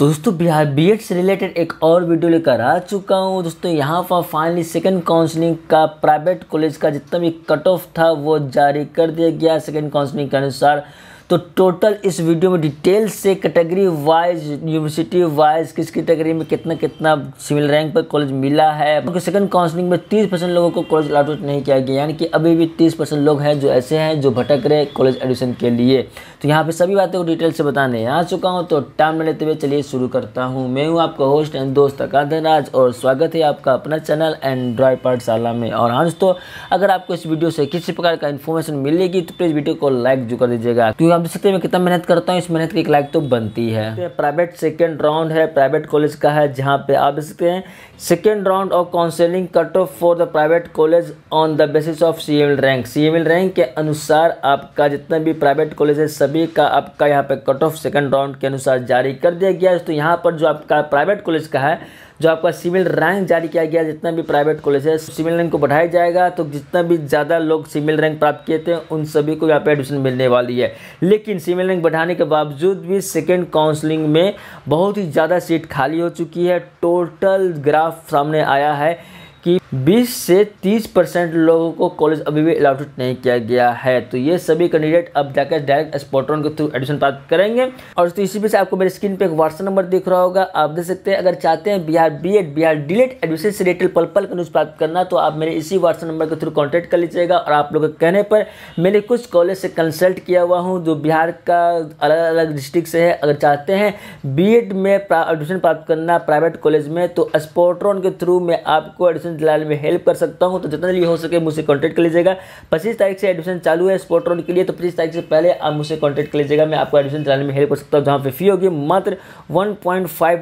तो दोस्तों बिहार बी से रिलेटेड एक और वीडियो लेकर आ चुका हूँ दोस्तों यहाँ पर फाइनली सेकंड काउंसलिंग का प्राइवेट कॉलेज का जितना भी कट ऑफ था वो जारी कर दिया गया सेकंड काउंसलिंग के अनुसार तो टोटल इस वीडियो में डिटेल से कैटेगरी वाइज यूनिवर्सिटी वाइज किस कैटेगरी में कितना कितना सिविल रैंक पर कॉलेज मिला है क्योंकि सेकंड काउंसलिंग में 30 परसेंट लोगों को कॉलेज अलाटमेंट नहीं किया गया यानी कि अभी भी 30 परसेंट लोग हैं जो ऐसे हैं जो भटक रहे कॉलेज एडमिशन के लिए तो यहाँ पर सभी बातों को डिटेल से बताने आ चुका हूँ तो टाइम न लेते हुए चलिए शुरू करता हूँ मैं हूँ आपका होस्ट एंड दोस्त अकाधन राज और स्वागत है आपका अपना चैनल एंड्रॉय पाठशाला में और हाँ दोस्तों अगर आपको इस वीडियो से किसी प्रकार का इन्फॉर्मेशन मिलेगी तो प्लीज़ वीडियो को लाइक जो कर दीजिएगा क्योंकि तो आप देख सकते हैं मैं कितना मेहनत करता हूँ इस मेहनत की एक लाइक तो बनती है प्राइवेट सेकेंड राउंड है प्राइवेट कॉलेज का है जहाँ पे आप देख सकते हैं second round of counselling cut off for the private college on the basis of C rank C rank के अनुसार आपका जितना भी प्राइवेट कॉलेज है सभी का आपका यहाँ पे कट ऑफ सेकेंड राउंड के अनुसार जारी कर दिया गया है तो यहाँ पर जो आपका प्राइवेट कॉलेज का है जो आपका सिविल रैंक जारी किया गया जितना भी प्राइवेट कॉलेज है सिविल रैंक को बढ़ाया जाएगा तो जितना भी ज़्यादा लोग सिविल रैंक प्राप्त किए थे उन सभी को यहाँ पर एडमिशन मिलने वाली है लेकिन सिविल रैंक बढ़ाने के बावजूद भी सेकेंड काउंसलिंग में बहुत ही ज़्यादा सीट खाली हो चुकी है टोटल ग्राफ सामने आया है कि 20 से 30 परसेंट लोगों को कॉलेज अभी भी अलाउट नहीं किया गया है तो ये सभी कैंडिडेट अब जाकर डायरेक्ट स्पॉटरॉन के थ्रू एडमिशन प्राप्त करेंगे और तो इसी पे आपको मेरे स्क्रीन पे एक व्हाट्सअप नंबर दिख रहा होगा आप देख सकते हैं अगर चाहते हैं Bihar B Ed Bihar DElEd admission से रिलेटेड पल पल का न्यूज़ प्राप्त करना तो आप मेरे इसी व्हाट्सअप नंबर के थ्रू कॉन्टैक्ट कर लीजिएगा और आप लोग के कहने पर मैंने कुछ कॉलेज से कंसल्ट किया हुआ हूँ जो बिहार का अलग अलग डिस्ट्रिक्ट से है अगर चाहते हैं बी में एडमिशन प्राप्त करना प्राइवेट कॉलेज में तो स्पोर्ट्रॉन के थ्रू मैं आपको एडमिशन एडमिशन दिलाने में हेल्प कर सकता हूँ तो जितना जल्दी हो सके मुझसे कॉन्टैक्ट कर लीजिएगा पच्चीस तारीख से एडमिशन चालू है स्पोर्ट राउंड के लिए तो पच्चीस तारीख से पहले आप मुझसे कॉन्टैक्ट कर लीजिएगा मैं आपको एडमिशन दिलाने में हेल्प कर सकता हूँ जहाँ पर फी होगी मात्र वन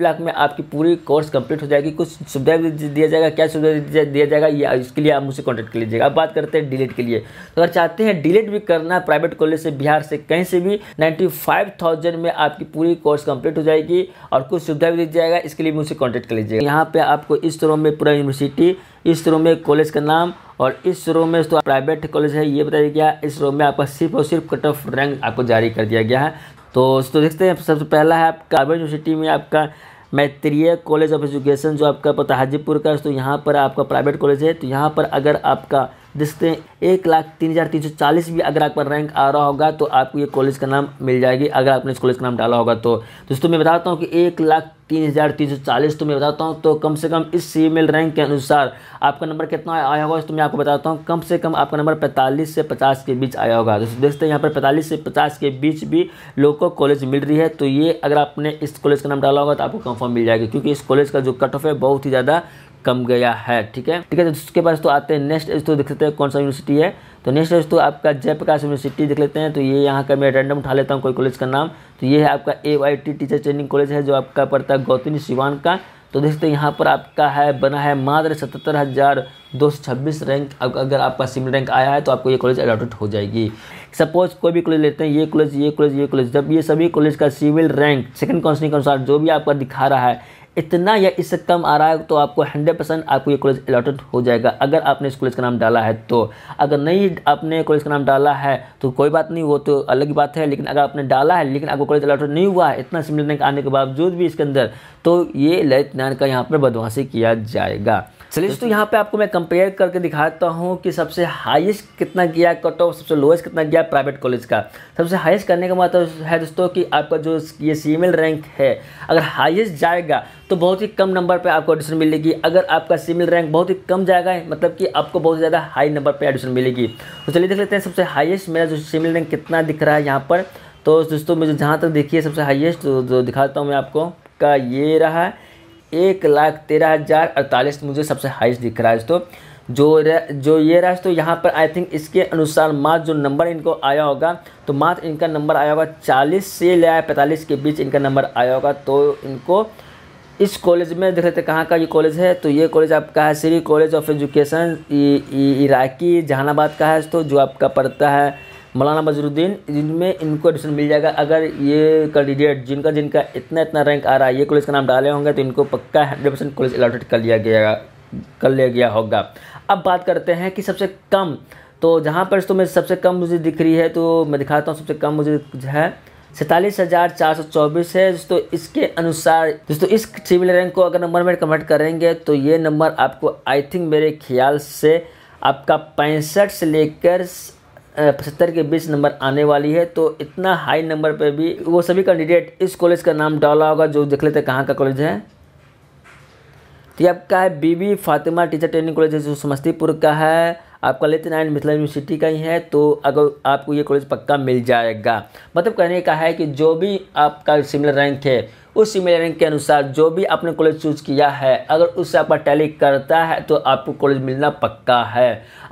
लाख में आपकी पूरी कोर्स कंप्लीट हो जाएगी कुछ सुविधा दिया जाएगा क्या सुविधा दिया जाएगा या इसके लिए आप मुझसे कॉन्टैक्ट कर लीजिएगा अब बात करते हैं डिलेट के लिए तो अगर चाहते हैं डिलेट भी करना प्राइवेट कॉलेज से बिहार से कहीं से भी नाइन्टी में आपकी पूरी कोर्स कंप्लीट हो जाएगी और कुछ सुविधा भी दी जाएगा इसके लिए मुझसे कॉन्टैक्ट कर लीजिएगा यहाँ पे आपको इस तरह में पूरा यूनिवर्सिटी इस रो में कॉलेज का नाम और इस रो में तो प्राइवेट कॉलेज है ये बताया गया इस रो में आपका सिर्फ और सिर्फ कट ऑफ रैंक आपको जारी कर दिया गया है तो दोस्तों देखते हैं सबसे पहला है आपका अर्बन यूनिवर्सिटी में आपका मैत्रीय कॉलेज ऑफ एजुकेशन जो आपका पता हाजीपुर का तो यहाँ पर आपका प्राइवेट कॉलेज है तो यहाँ पर अगर आपका जिससे एक लाख तीन हज़ार तीन सौ चालीस भी अगर आपका रैंक आ रहा होगा तो आपको ये कॉलेज का नाम मिल जाएगी अगर आपने इस कॉलेज का नाम डाला होगा तो दोस्तों मैं बताता हूँ कि एक लाख तीन हज़ार तीन सौ चालीस तो मैं बताता हूँ तो कम से कम इस सी रैंक के अनुसार आपका नंबर कितना आया होगा तो मैं आपको बताता हूँ कम से कम आपका नंबर पैंतालीस से पचास के बीच आया होगा दोस्तों देखते हैं यहाँ पर पैंतालीस से पचास के बीच भी लोगों को कॉलेज मिल रही है तो ये अगर आपने इस कॉलेज का नाम डाला होगा तो आपको कंफर्म मिल जाएगी क्योंकि इस कॉलेज का जो कट ऑफ है बहुत ही ज़्यादा कम गया है ठीक है ठीक है तो उसके पास तो आते हैं नेक्स्ट दोस्तों देख सकते हैं कौन सा यूनिवर्सिटी है तो नेक्स्ट दोस्तों आपका जयप्रकाश यूनिवर्सिटी देख लेते हैं तो ये यहाँ का मैं रैंडम उठा लेता हूँ कोई कॉलेज का नाम तो ये है आपका ए टीचर ट्रेनिंग कॉलेज है जो आपका पड़ता है गौतम सिवान का तो देख सकते हैं यहाँ पर आपका है बना है मात्र सतहत्तर हज़ार दो सौ छब्बीस रैंक अगर आपका सिमिल रैंक आया है तो आपको ये कॉलेज अडॉप्टेड हो जाएगी सपोज कोई भी कॉलेज लेते हैं ये कॉलेज ये कॉलेज ये कॉलेज जब ये सभी कॉलेज का सिविल रैंक सेकंड काउंसिलिंग के अनुसार जो भी आपका दिखा रहा है इतना या इससे कम आ रहा है तो आपको हंड्रेड परसेंट आपको ये कॉलेज अलॉटेड हो जाएगा अगर आपने इस कॉलेज का नाम डाला है तो अगर नहीं आपने कॉलेज का नाम डाला है तो कोई बात नहीं वो तो अलग बात है लेकिन अगर आपने डाला है लेकिन आपको कॉलेज अलॉटेड नहीं हुआ है इतना सिमिलर आने के बावजूद भी इसके अंदर तो ये ललित नारायण का यहाँ पर बदमाशी किया जाएगा चलिए तो यहाँ पे आपको मैं कंपेयर करके दिखाता हूँ कि सबसे हाईएस्ट कितना गया कट ऑफ सबसे लोएस्ट कितना गया प्राइवेट कॉलेज का सबसे हाईएस्ट करने का मतलब है दोस्तों कि आपका जो ये सी रैंक है अगर हाईएस्ट जाएगा तो बहुत ही कम नंबर पर आपको एडमिशन मिलेगी अगर आपका सी रैंक बहुत ही कम जाएगा मतलब कि आपको बहुत ज़्यादा हाई नंबर पर एडमिशन मिलेगी तो चलिए देख लेते हैं सबसे हाइएस्ट मेरा जो सी रैंक कितना दिख रहा है यहाँ पर तो दोस्तों मुझे जहाँ तक देखिए सबसे हाइएस्ट जो तो, तो दिखाता हूँ मैं आपको का ये रहा है एक लाख तेरह हज़ार अड़तालीस मुझे सबसे हाइस्ट दिख रहा है दोस्तों जो जो ये रहा तो यहाँ पर आई थिंक इसके अनुसार मात्र जो नंबर इनको आया होगा तो मात्र इनका नंबर आया होगा चालीस से ले आया पैंतालीस के बीच इनका नंबर आया होगा तो इनको इस कॉलेज में देख लेते कहाँ का ये कॉलेज है तो ये कॉलेज आपका है श्री कॉलेज ऑफ एजुकेशन इराकी जहानाबाद का है तो जो आपका पड़ता है मौलाना मजरुद्दीन जिनमें इनको एडमिशन मिल जाएगा अगर ये कैंडिडेट जिनका जिनका इतना इतना रैंक आ रहा है ये कॉलेज का नाम डाले होंगे तो इनको पक्का हंड्रेड परसेंट कॉलेज अलॉटेड कर लिया गया कर लिया गया होगा अब बात करते हैं कि सबसे कम तो जहाँ पर तो मैं सबसे कम मुझे दिख रही है तो मैं दिखाता हूँ सबसे कम मुझे है सैंतालीस हज़ार चार सौ चौबीस है दोस्तों इसके अनुसार दोस्तों इस सिविल रैंक को अगर नंबर में कन्वर्ट करेंगे तो ये नंबर आपको आई थिंक मेरे ख्याल से आपका पैंसठ से लेकर पचहत्तर के बीच नंबर आने वाली है तो इतना हाई नंबर पे भी वो सभी कैंडिडेट इस कॉलेज का नाम डाला होगा जो देख लेते कहाँ का कॉलेज है तो ये आपका है Bibi Fatima teacher training college है जो समस्तीपुर का है आपका लेते नारायण मिथिला यूनिवर्सिटी का ही है तो अगर आपको ये कॉलेज पक्का मिल जाएगा मतलब कहने का है कि जो भी आपका सिमिलर रैंक है उस ईमेल के अनुसार जो भी आपने कॉलेज चूज़ किया है अगर उससे आपका टैली करता है तो आपको कॉलेज मिलना पक्का है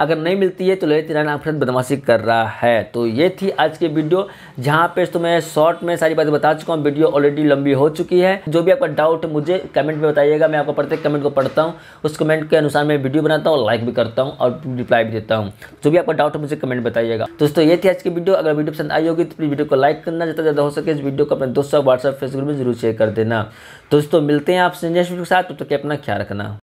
अगर नहीं मिलती है तो ललित नारायण आपके साथ बदमाशी कर रहा है तो ये थी आज की वीडियो जहाँ पे तो मैं शॉर्ट में सारी बातें बता चुका हूँ वीडियो ऑलरेडी लंबी हो चुकी है जो भी आपका डाउट मुझे कमेंट में बताइएगा मैं आपको प्रत्येक कमेंट को पढ़ता हूँ उस कमेंट के अनुसार मैं वीडियो बनाता हूँ लाइक भी करता हूँ और रिप्लाई भी देता हूँ जो भी आपका डाउट मुझे कमेंट बताइएगा दोस्तों ये थी आज की वीडियो अगर वीडियो पसंद आई होगी तो प्लीज़ वीडियो को लाइक करना ज़्यादा ज़्यादा हो सके इस वीडियो को अपने दोस्तों व्हाट्सएप फेसबुक में जरूर शेयर कर देना दोस्तों मिलते हैं आपसे नेक्स्ट वीडियो के साथ तब तो तक तो अपना ख्याल रखना